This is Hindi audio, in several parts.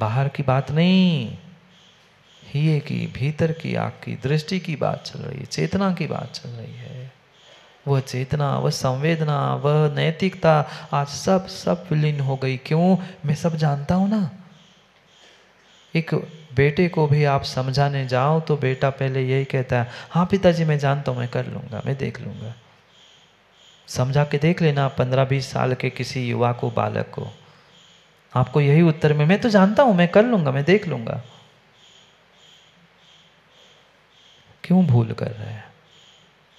बाहर की बात नहीं हिये की भीतर की आग की दृष्टि की बात चल रही है चेतना की बात चल रही है वह चेतना वह संवेदना वह नैतिकता आज सब सब विलीन हो गई क्यों मैं सब जानता हूं ना एक बेटे को भी आप समझाने जाओ तो बेटा पहले यही कहता है हाँ पिताजी मैं जानता हूँ मैं कर लूंगा मैं देख लूंगा समझा के देख लेना पंद्रह बीस साल के किसी युवा को बालक को आपको यही उत्तर में मैं तो जानता हूं मैं कर लूंगा मैं देख लूंगा क्यों भूल कर रहे हैं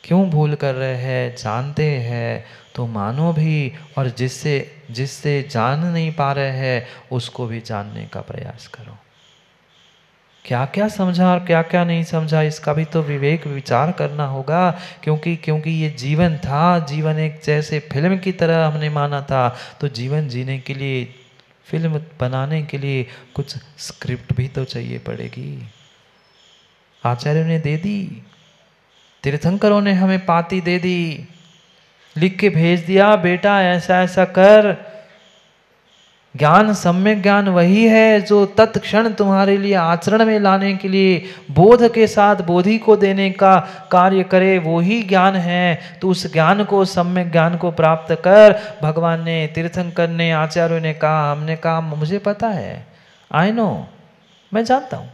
क्यों भूल कर रहे हैं जानते हैं तो मानो भी और जिससे जिससे जान नहीं पा रहे हैं उसको भी जानने का प्रयास करो क्या क्या समझा और क्या क्या नहीं समझा इसका भी तो विवेक विचार करना होगा क्योंकि क्योंकि ये जीवन था जीवन एक जैसे फिल्म की तरह हमने माना था तो जीवन जीने के लिए फिल्म बनाने के लिए कुछ स्क्रिप्ट भी तो चाहिए पड़ेगी आचार्यों ने दे दी तीर्थंकरों ने हमें पाती दे दी लिख के भेज दिया बेटा ऐसा ऐसा कर ज्ञान सम्यक ज्ञान वही है जो तत्क्षण तुम्हारे लिए आचरण में लाने के लिए बोध के साथ बोधि को देने का कार्य करे वो ही ज्ञान है तो उस ज्ञान को सम्यक ज्ञान को प्राप्त कर भगवान ने तीर्थंकर ने आचार्यों ने कहा हमने कहा मुझे पता है आई नो मैं जानता हूँ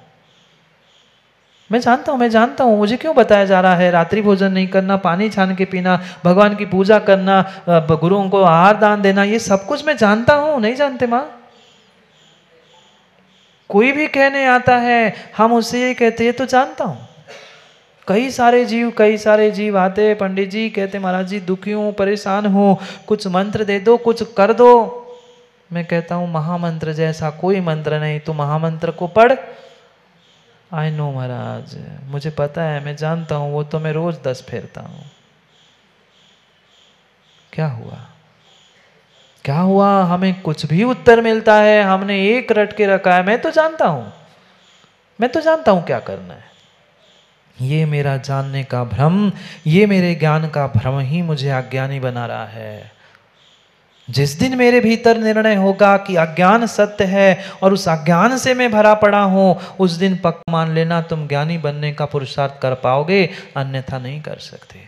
मैं जानता हूँ मैं जानता हूँ मुझे क्यों बताया जा रहा है रात्रि भोजन नहीं करना पानी छान के पीना भगवान की पूजा करना गुरुओं को आहार दान देना ये सब कुछ मैं जानता हूँ नहीं जानते माँ कोई भी कहने आता है हम उसे ये कहते ये तो जानता हूँ कई सारे जीव कई सारे जीव आते पंडित जी कहते महाराज जी दुखी हूँ परेशान हूँ कुछ मंत्र दे दो कुछ कर दो मैं कहता हूँ महामंत्र जैसा कोई मंत्र नहीं तू महामंत्र को पढ़ आई नो महाराज मुझे पता है मैं जानता हूँ वो तो मैं रोज दस फेरता हूँ क्या हुआ क्या हुआ हमें कुछ भी उत्तर मिलता है हमने एक रट के रखा है मैं तो जानता हूँ मैं तो जानता हूँ क्या करना है ये मेरा जानने का भ्रम ये मेरे ज्ञान का भ्रम ही मुझे अज्ञानी बना रहा है जिस दिन मेरे भीतर निर्णय होगा कि अज्ञान सत्य है और उस अज्ञान से मैं भरा पड़ा हूँ उस दिन पक मान लेना तुम ज्ञानी बनने का पुरुषार्थ कर पाओगे अन्यथा नहीं कर सकते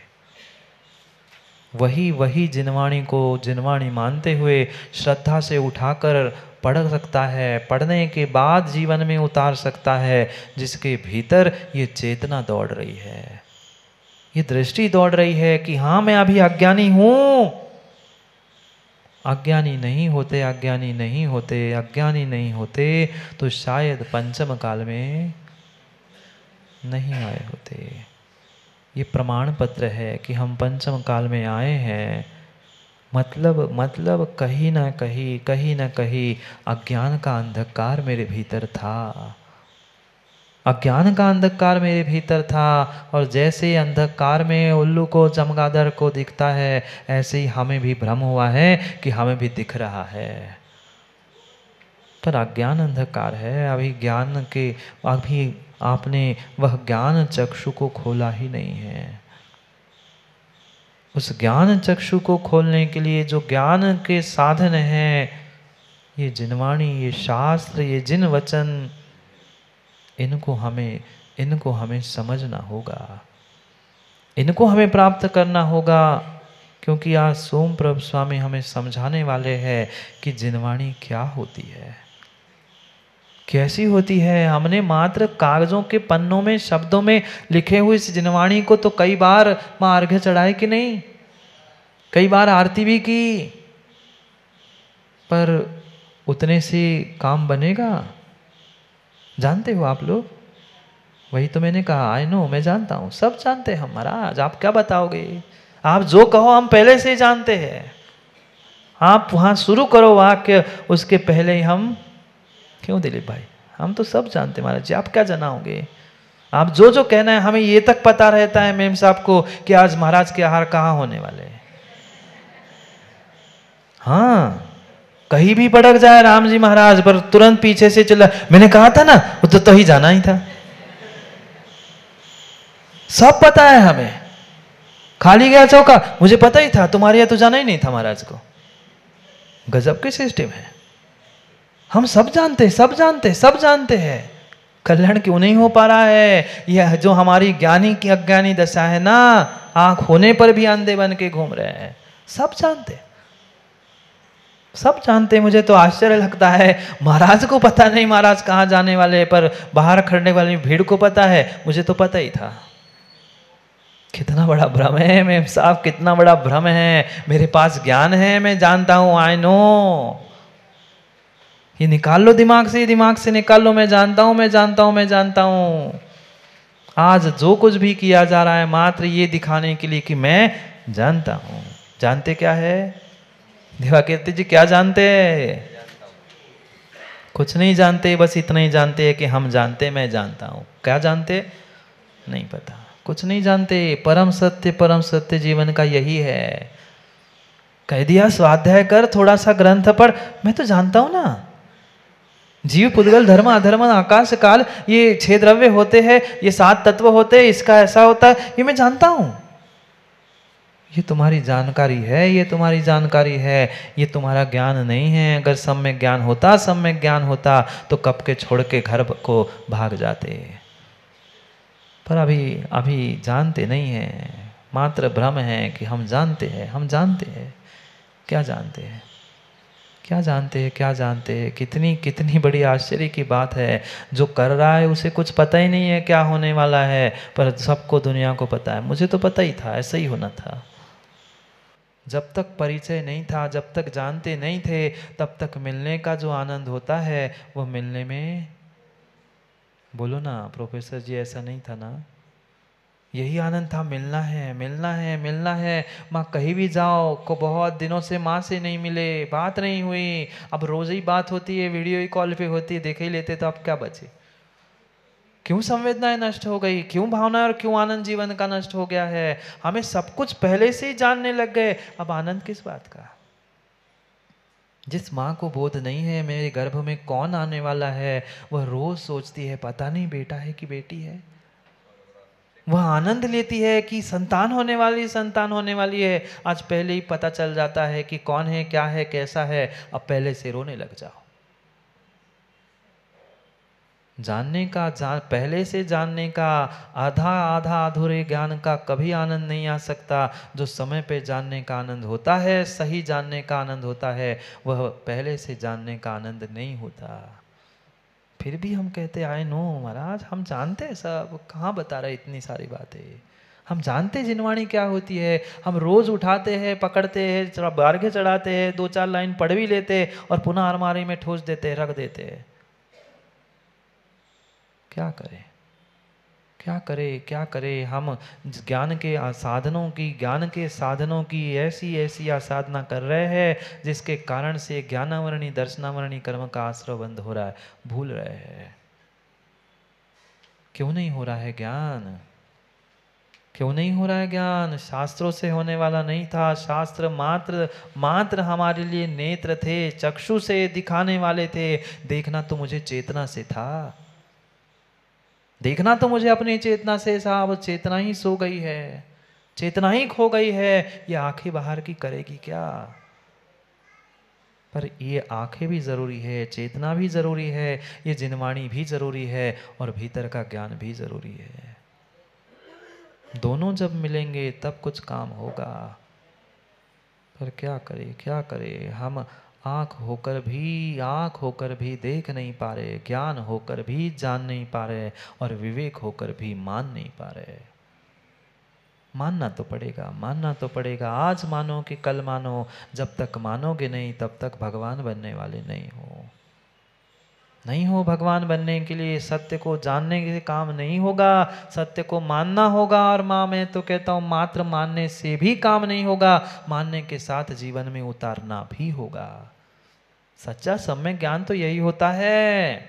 वही वही जिनवाणी को जिनवाणी मानते हुए श्रद्धा से उठाकर पढ़ सकता है पढ़ने के बाद जीवन में उतार सकता है जिसके भीतर ये चेतना दौड़ रही है ये दृष्टि दौड़ रही है कि हाँ मैं अभी अज्ञानी हूँ अज्ञानी नहीं होते अज्ञानी नहीं होते अज्ञानी नहीं होते तो शायद पंचम काल में नहीं आए होते ये प्रमाण पत्र है कि हम पंचम काल में आए हैं मतलब मतलब कहीं ना कहीं कहीं ना कहीं अज्ञान का अंधकार मेरे भीतर था अज्ञान का अंधकार मेरे भीतर था और जैसे अंधकार में उल्लू को चमगादड़ को दिखता है ऐसे ही हमें भी भ्रम हुआ है कि हमें भी दिख रहा है पर अज्ञान अंधकार है अभी ज्ञान के अभी आपने वह ज्ञान चक्षु को खोला ही नहीं है उस ज्ञान चक्षु को खोलने के लिए जो ज्ञान के साधन हैं ये जिनवाणी ये शास्त्र ये जिन वचन इनको हमें इनको हमें समझना होगा इनको हमें प्राप्त करना होगा क्योंकि आज सोम प्रभु स्वामी हमें समझाने वाले हैं कि जिनवाणी क्या होती है कैसी होती है हमने मात्र कागजों के पन्नों में शब्दों में लिखे हुए इस जिनवाणी को तो कई बार माँ अर्घ्य चढ़ाए कि नहीं कई बार आरती भी की पर उतने से काम बनेगा जानते हो आप लोग वही तो मैंने कहा आई नो मैं जानता हूँ सब जानते हैं महाराज आप क्या बताओगे आप जो कहो हम पहले से ही जानते हैं आप वहाँ शुरू करो वाक्य उसके पहले ही हम क्यों दिलीप भाई हम तो सब जानते महाराज जी आप क्या जनाओगे आप जो जो कहना है हमें ये तक पता रहता है मेम साहब को कि आज महाराज के आहार कहाँ होने वाले हैं हाँ कहीं भी भड़क जाए राम जी महाराज पर तुरंत पीछे से चला मैंने कहा था ना वो तो, तो ही जाना ही था सब पता है हमें खाली गया चौका मुझे पता ही था तुम्हारे यहां तो जाना ही नहीं था महाराज को गजब की सिस्टम है हम सब जानते सब जानते सब जानते हैं कल्याण क्यों नहीं हो पा रहा है यह जो हमारी ज्ञानी की अज्ञानी दशा है ना आंख होने पर भी अंधे बन के घूम रहे हैं सब जानते हैं सब जानते हैं मुझे तो आश्चर्य लगता है महाराज को पता नहीं महाराज कहाँ जाने वाले पर बाहर खड़ने वाली भीड़ को पता है मुझे तो पता ही था कितना बड़ा भ्रम है मैम साहब कितना बड़ा भ्रम है मेरे पास ज्ञान है मैं जानता हूँ आई नो ये निकाल लो दिमाग से दिमाग से निकाल लो मैं जानता हूँ मैं जानता हूँ मैं जानता हूँ आज जो कुछ भी किया जा रहा है मात्र ये दिखाने के लिए कि मैं जानता हूँ जानते क्या है देवाकीर्ति जी क्या जानते हैं कुछ नहीं जानते बस इतना ही जानते हैं कि हम जानते मैं जानता हूँ क्या जानते नहीं पता कुछ नहीं जानते परम सत्य परम सत्य जीवन का यही है कह दिया स्वाध्याय कर थोड़ा सा ग्रंथ पढ़ मैं तो जानता हूँ ना जीव पुद्गल धर्म अधर्म आकाश काल ये छह द्रव्य होते हैं ये सात तत्व होते हैं इसका ऐसा होता है ये मैं जानता हूँ ये तुम्हारी जानकारी है ये तुम्हारी जानकारी है ये तुम्हारा ज्ञान नहीं है अगर सब में ज्ञान होता सब में ज्ञान होता तो कब के छोड़ के घर को भाग जाते पर अभी अभी जानते नहीं हैं मात्र भ्रम है कि हम जानते हैं हम जानते हैं क्या जानते हैं क्या जानते हैं क्या जानते हैं कितनी कितनी बड़ी आश्चर्य की बात है जो कर रहा है उसे कुछ पता ही नहीं है क्या होने वाला है पर सबको दुनिया को पता है मुझे तो पता ही था ऐसा ही होना था जब तक परिचय नहीं था जब तक जानते नहीं थे तब तक मिलने का जो आनंद होता है वो मिलने में बोलो ना प्रोफेसर जी ऐसा नहीं था ना यही आनंद था मिलना है मिलना है मिलना है माँ कहीं भी जाओ को बहुत दिनों से माँ से नहीं मिले बात नहीं हुई अब रोज़ ही बात होती है वीडियो ही कॉल पे होती है देख ही लेते तो आप क्या बचे क्यों संवेदनाएं नष्ट हो गई क्यों भावना और क्यों आनंद जीवन का नष्ट हो गया है हमें सब कुछ पहले से ही जानने लग गए अब आनंद किस बात का जिस माँ को बोध नहीं है मेरे गर्भ में कौन आने वाला है वह रोज सोचती है पता नहीं बेटा है कि बेटी है वह आनंद लेती है कि संतान होने वाली संतान होने वाली है आज पहले ही पता चल जाता है कि कौन है क्या है कैसा है अब पहले से रोने लग जाओ जानने का जान पहले से जानने का आधा आधा अधूरे ज्ञान का कभी आनंद नहीं आ सकता जो समय पे जानने का आनंद होता है सही जानने का आनंद होता है वह पहले से जानने का आनंद नहीं होता फिर भी हम कहते आए नो महाराज हम जानते हैं सब कहाँ बता रहे इतनी सारी बातें हम जानते जिनवाणी क्या होती है हम रोज़ उठाते हैं पकड़ते हैं बारघे चढ़ाते हैं दो चार लाइन पढ़ भी लेते और पुनः अलमारी में ठोस देते रख देते हैं क्या करें क्या करें क्या करें हम ज्ञान के साधनों की ज्ञान के साधनों की ऐसी ऐसी आसाधना कर रहे हैं जिसके कारण से ज्ञानावरणी दर्शनावरणी कर्म का आश्रय बंद हो रहा है भूल रहे हैं क्यों नहीं हो रहा है ज्ञान क्यों नहीं हो रहा है ज्ञान शास्त्रों से होने वाला नहीं था शास्त्र मात्र मात्र हमारे लिए नेत्र थे चक्षु से दिखाने वाले थे देखना तो मुझे चेतना से था देखना तो मुझे अपनी चेतना से साहब चेतना ही सो गई है चेतना ही खो गई है ये आंखें बाहर की करेगी क्या पर ये आंखें भी ज़रूरी है चेतना भी ज़रूरी है ये जिनवाणी भी ज़रूरी है और भीतर का ज्ञान भी ज़रूरी है दोनों जब मिलेंगे तब कुछ काम होगा पर क्या करे क्या करे हम आँख होकर भी आँख होकर भी देख नहीं पा रहे ज्ञान होकर भी जान नहीं पा रहे और विवेक होकर भी मान नहीं पा रहे मानना तो पड़ेगा मानना तो पड़ेगा आज मानो कि कल मानो जब तक मानोगे नहीं तब तक भगवान बनने वाले नहीं हो नहीं हो भगवान बनने के लिए सत्य को जानने के काम नहीं होगा सत्य को मानना होगा और माँ मैं तो कहता हूँ मात्र मानने से भी काम नहीं होगा मानने के साथ जीवन में उतारना भी होगा सच्चा में ज्ञान तो यही होता है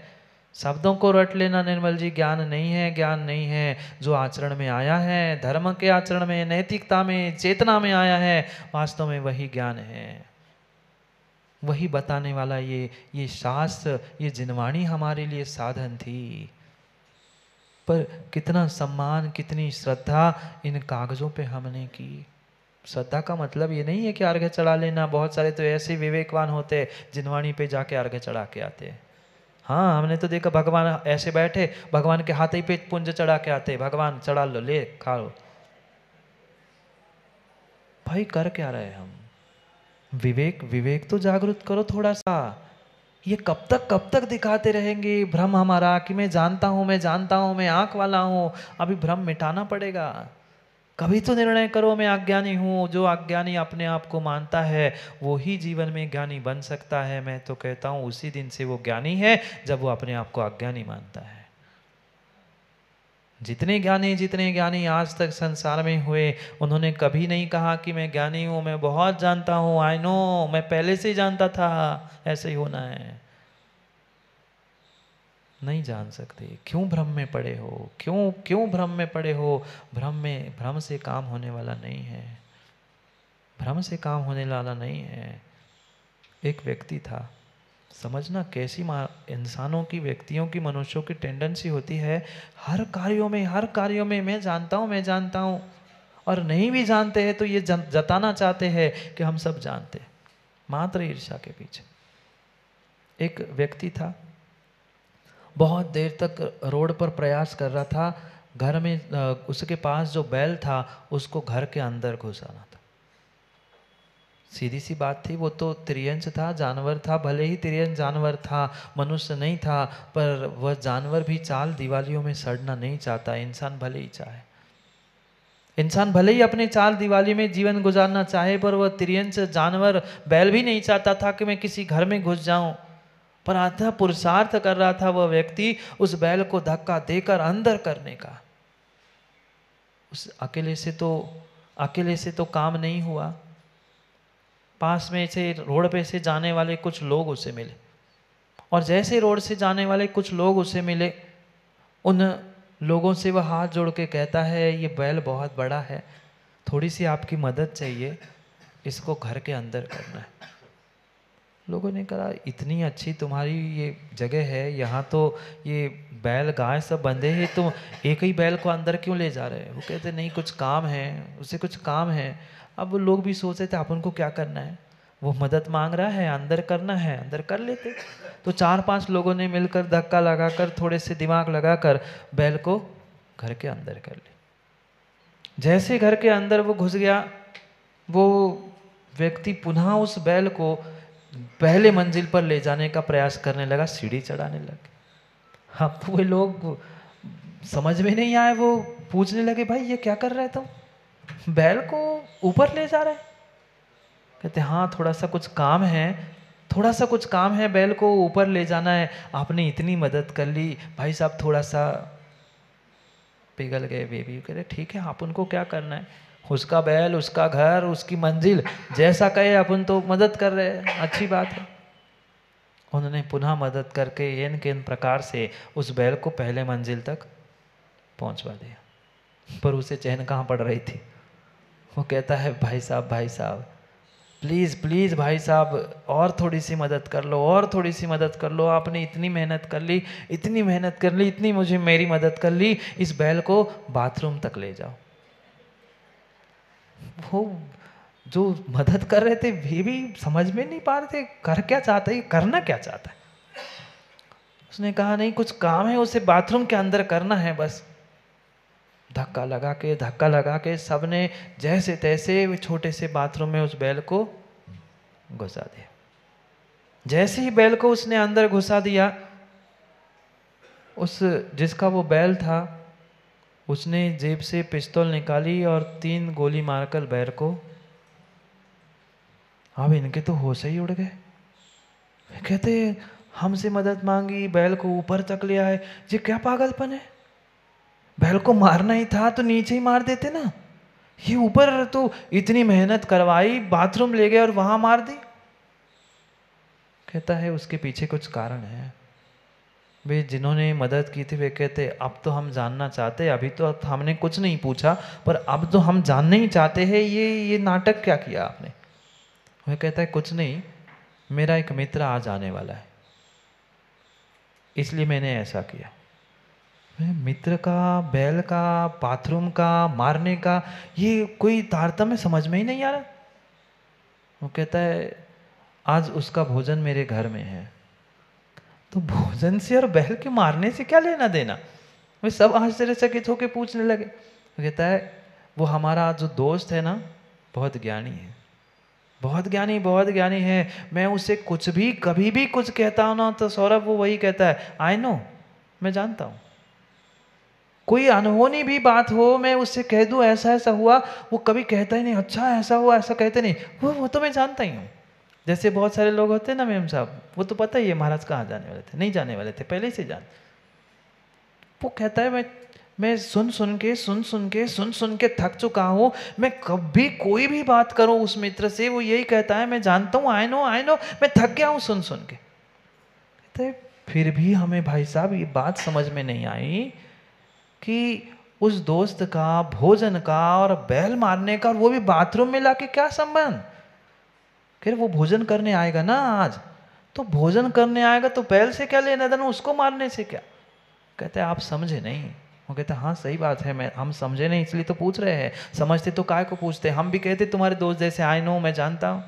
शब्दों को रट लेना निर्मल जी ज्ञान नहीं है ज्ञान नहीं है जो आचरण में आया है धर्म के आचरण में नैतिकता में चेतना में आया है वास्तव में वही ज्ञान है वही बताने वाला ये ये शास्त्र ये जिनवाणी हमारे लिए साधन थी पर कितना सम्मान कितनी श्रद्धा इन कागज़ों पे हमने की श्रद्धा का मतलब ये नहीं है कि अर्घ्य चढ़ा लेना बहुत सारे तो ऐसे विवेकवान होते जिनवाणी पे जाके अर्घ्य चढ़ा के आते हाँ हमने तो देखा भगवान ऐसे बैठे भगवान के हाथ ही पे पुंज चढ़ा के आते भगवान चढ़ा लो ले खा लो भाई कर क्या रहे हम विवेक विवेक तो जागृत करो थोड़ा सा ये कब तक कब तक दिखाते रहेंगे भ्रम हमारा कि मैं जानता हूँ मैं जानता हूँ मैं आँख वाला हूँ अभी भ्रम मिटाना पड़ेगा कभी तो निर्णय करो मैं अज्ञानी हूँ जो अज्ञानी अपने आप को मानता है वो ही जीवन में ज्ञानी बन सकता है मैं तो कहता हूँ उसी दिन से वो ज्ञानी है जब वो अपने आप को अज्ञानी मानता है जितने ज्ञानी जितने ज्ञानी आज तक संसार में हुए उन्होंने कभी नहीं कहा कि मैं ज्ञानी हूँ मैं बहुत जानता हूँ आई नो मैं पहले से जानता था ऐसे ही होना है नहीं जान सकते क्यों भ्रम में पड़े हो क्यों क्यों भ्रम में पड़े हो भ्रम में भ्रम से काम होने वाला नहीं है भ्रम से काम होने वाला नहीं है एक व्यक्ति था समझना कैसी इंसानों की व्यक्तियों की मनुष्यों की टेंडेंसी होती है हर कार्यों में हर कार्यों में मैं जानता हूँ मैं जानता हूँ और नहीं भी जानते हैं तो ये जताना चाहते हैं कि हम सब जानते मात्र ईर्षा के पीछे एक व्यक्ति था बहुत देर तक रोड पर प्रयास कर रहा था घर में उसके पास जो बैल था उसको घर के अंदर घुसाना था सीधी सी बात थी वो तो त्रियंश था जानवर था भले ही त्रियंश जानवर था मनुष्य नहीं था पर वह जानवर भी चाल दिवालियों में सड़ना नहीं चाहता इंसान भले ही चाहे इंसान भले ही अपने चाल दिवाली में जीवन गुजारना चाहे पर वह त्रियंश जानवर बैल भी नहीं चाहता था कि मैं किसी घर में घुस जाऊं पर आधा पुरुषार्थ कर रहा था वह व्यक्ति उस बैल को धक्का देकर अंदर करने का उस अकेले से तो अकेले से तो काम नहीं हुआ पास में से रोड पे से जाने वाले कुछ लोग उसे मिले और जैसे रोड से जाने वाले कुछ लोग उसे मिले उन लोगों से वह हाथ जोड़ के कहता है ये बैल बहुत बड़ा है थोड़ी सी आपकी मदद चाहिए इसको घर के अंदर करना है लोगों ने कहा इतनी अच्छी तुम्हारी ये जगह है यहाँ तो ये बैल गाय सब बंधे हैं तो एक ही बैल को अंदर क्यों ले जा रहे हैं वो कहते नहीं कुछ काम है उसे कुछ काम है अब लोग भी सोच रहे थे आप उनको क्या करना है वो मदद मांग रहा है अंदर करना है अंदर कर लेते तो चार पांच लोगों ने मिलकर धक्का लगाकर थोड़े से दिमाग लगाकर बैल को घर के अंदर कर ले जैसे घर के अंदर वो घुस गया वो व्यक्ति पुनः उस बैल को पहले मंजिल पर ले जाने का प्रयास करने लगा सीढ़ी चढ़ाने लगे हाँ तो वे लोग समझ में नहीं आए वो पूछने लगे भाई ये क्या कर रहे तुम बैल को ऊपर ले जा रहे कहते हाँ थोड़ा सा कुछ काम है थोड़ा सा कुछ काम है बैल को ऊपर ले जाना है आपने इतनी मदद कर ली भाई साहब थोड़ा सा पिघल गए बेबी कह रहे ठीक है आप उनको क्या करना है उसका बैल उसका घर उसकी मंजिल जैसा कहे अपन तो मदद कर रहे हैं अच्छी बात है उन्होंने पुनः मदद करके एन केन प्रकार से उस बैल को पहले मंजिल तक पहुंचवा दिया पर उसे चैन कहाँ पड़ रही थी वो कहता है भाई साहब भाई साहब प्लीज़ प्लीज़ भाई साहब और थोड़ी सी मदद कर लो और थोड़ी सी मदद कर लो आपने इतनी मेहनत कर ली इतनी मेहनत कर ली इतनी मुझे मेरी मदद कर ली इस बैल को बाथरूम तक ले जाओ वो जो मदद कर रहे थे वे भी समझ में नहीं पा रहे थे कर क्या चाहता है करना क्या चाहता है उसने कहा नहीं कुछ काम है उसे बाथरूम के अंदर करना है बस धक्का लगा के धक्का लगा के सब ने जैसे तैसे छोटे से बाथरूम में उस बैल को घुसा दिया जैसे ही बैल को उसने अंदर घुसा दिया उस जिसका वो बैल था उसने जेब से पिस्तौल निकाली और तीन गोली मारकर बैल को अब इनके तो होश ही उड़ गए कहते हमसे मदद मांगी बैल को ऊपर तक लिया है ये क्या पागलपन है बैल को मारना ही था तो नीचे ही मार देते ना ये ऊपर तो इतनी मेहनत करवाई बाथरूम ले गए और वहाँ मार दी कहता है उसके पीछे कुछ कारण है वे जिन्होंने मदद की थी वे कहते अब तो हम जानना चाहते अभी तो हमने कुछ नहीं पूछा पर अब तो हम जानना ही चाहते हैं ये ये नाटक क्या किया आपने वह कहता है कुछ नहीं मेरा एक मित्र आज आने वाला है इसलिए मैंने ऐसा किया मित्र का बैल का बाथरूम का मारने का ये कोई तारतम्य समझ में ही नहीं आ रहा वो कहता है आज उसका भोजन मेरे घर में है तो भोजन से और बैल के मारने से क्या लेना देना वे सब आश्चर्यचकित होकर पूछने लगे वो कहता है वो हमारा जो दोस्त है ना बहुत ज्ञानी है बहुत ज्ञानी बहुत ज्ञानी है मैं उसे कुछ भी कभी भी कुछ कहता हूँ ना तो सौरभ वो वही कहता है आई नो मैं जानता हूँ कोई अनहोनी भी बात हो मैं उससे कह दूँ ऐसा ऐसा हुआ वो कभी कहता ही नहीं अच्छा ऐसा हुआ ऐसा कहते नहीं वो वो तो मैं जानता ही हूँ जैसे बहुत सारे लोग होते हैं ना मेम साहब वो तो पता ही है महाराज कहाँ जाने वाले थे नहीं जाने वाले थे पहले से जान वो कहता है मैं मैं सुन सुन के सुन सुन के सुन सुन के थक चुका हूँ मैं कभी कोई भी बात करूँ उस मित्र से वो यही कहता है मैं जानता हूँ आए नो आए नो मैं थक गया हूँ सुन सुन के कहते फिर भी हमें भाई साहब ये बात समझ में नहीं आई कि उस दोस्त का भोजन का और बैल मारने का और वो भी बाथरूम में लाके क्या संबंध फिर वो भोजन करने आएगा ना आज तो भोजन करने आएगा तो बैल से क्या लेना देना उसको मारने से क्या कहते आप समझे नहीं वो कहते हाँ सही बात है मैं हम समझे नहीं इसलिए तो पूछ रहे हैं समझते तो काय को पूछते हम भी कहते तुम्हारे दोस्त जैसे आई नो मैं जानता हूँ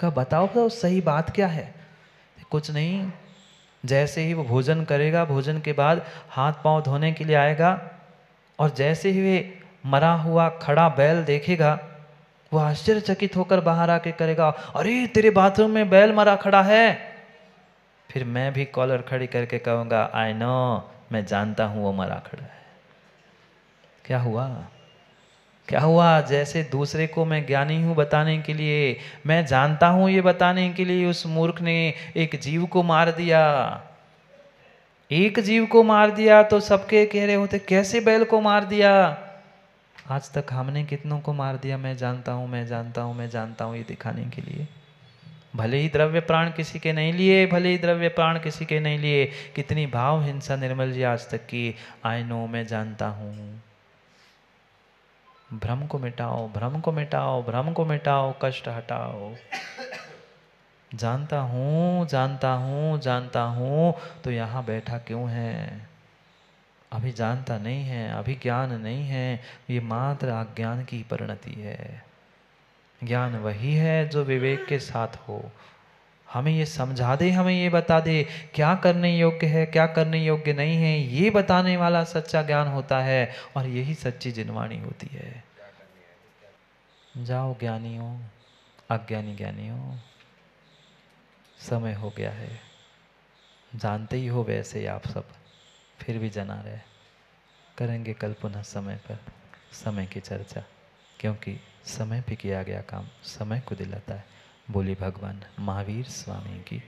कहा बताओ तो सही बात क्या है कुछ नहीं जैसे ही वो भोजन करेगा भोजन के बाद हाथ पांव धोने के लिए आएगा और जैसे ही वे मरा हुआ खड़ा बैल देखेगा वो आश्चर्यचकित होकर बाहर आके करेगा अरे तेरे बाथरूम में बैल मरा खड़ा है फिर मैं भी कॉलर खड़ी करके कहूँगा आई नो मैं जानता हूँ वो मरा खड़ा है क्या हुआ क्या हुआ जैसे दूसरे को मैं ज्ञानी हूँ बताने के लिए मैं जानता हूँ ये बताने के लिए उस मूर्ख ने एक जीव को मार दिया एक जीव को मार दिया तो सबके कह रहे होते कैसे बैल को मार दिया आज तक हमने कितनों को मार दिया मैं जानता हूँ मैं जानता हूँ मैं जानता हूँ ये दिखाने के लिए भले ही द्रव्य प्राण किसी के नहीं लिए भले ही द्रव्य प्राण किसी के नहीं लिए कितनी भाव हिंसा निर्मल जी आज तक की आई नो मैं जानता हूँ भ्रम को मिटाओ भ्रम को मिटाओ भ्रम को मिटाओ कष्ट हटाओ जानता हूँ जानता हूँ जानता हूँ तो यहाँ बैठा क्यों है अभी जानता नहीं है अभी ज्ञान नहीं है ये मात्र अज्ञान की परिणति है ज्ञान वही है जो विवेक के साथ हो हमें ये समझा दे हमें ये बता दे क्या करने योग्य है क्या करने योग्य नहीं है ये बताने वाला सच्चा ज्ञान होता है और यही सच्ची जिनवाणी होती है जाओ ज्ञानियों अज्ञानी ज्ञानियों समय हो गया है जानते ही हो वैसे ही आप सब फिर भी जना रहे करेंगे कल पुनः समय पर समय की चर्चा क्योंकि समय पे किया गया काम समय को दिलाता है बोले भगवान महावीर स्वामी की